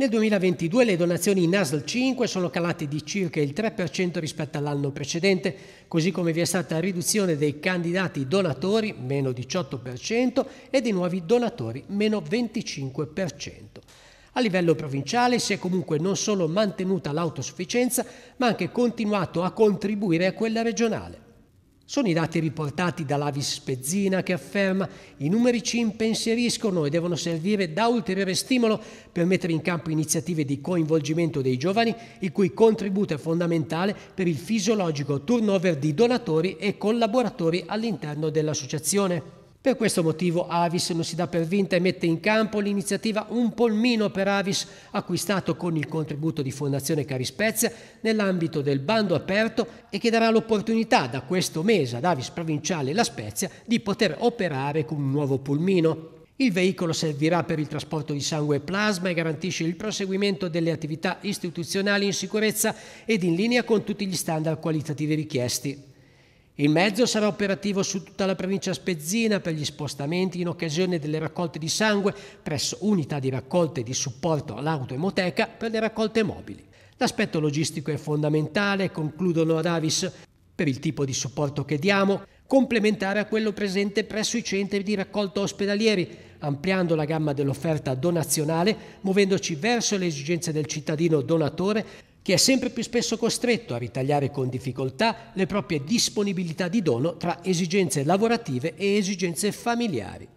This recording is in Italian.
Nel 2022 le donazioni in ASL 5 sono calate di circa il 3% rispetto all'anno precedente, così come vi è stata riduzione dei candidati donatori, meno 18%, e dei nuovi donatori, meno 25%. A livello provinciale si è comunque non solo mantenuta l'autosufficienza, ma anche continuato a contribuire a quella regionale. Sono i dati riportati dall'Avis Spezzina che afferma i numeri ci impensieriscono e devono servire da ulteriore stimolo per mettere in campo iniziative di coinvolgimento dei giovani, il cui contributo è fondamentale per il fisiologico turnover di donatori e collaboratori all'interno dell'associazione. Per questo motivo Avis non si dà per vinta e mette in campo l'iniziativa Un polmino per Avis, acquistato con il contributo di Fondazione Carispezia nell'ambito del bando aperto e che darà l'opportunità da questo mese ad Avis Provinciale La Spezia di poter operare con un nuovo polmino. Il veicolo servirà per il trasporto di sangue e plasma e garantisce il proseguimento delle attività istituzionali in sicurezza ed in linea con tutti gli standard qualitativi richiesti. Il mezzo sarà operativo su tutta la provincia spezzina per gli spostamenti in occasione delle raccolte di sangue presso unità di raccolte di supporto all'autoemoteca per le raccolte mobili. L'aspetto logistico è fondamentale, concludono ad Avis, per il tipo di supporto che diamo, complementare a quello presente presso i centri di raccolta ospedalieri, ampliando la gamma dell'offerta donazionale, muovendoci verso le esigenze del cittadino donatore che è sempre più spesso costretto a ritagliare con difficoltà le proprie disponibilità di dono tra esigenze lavorative e esigenze familiari.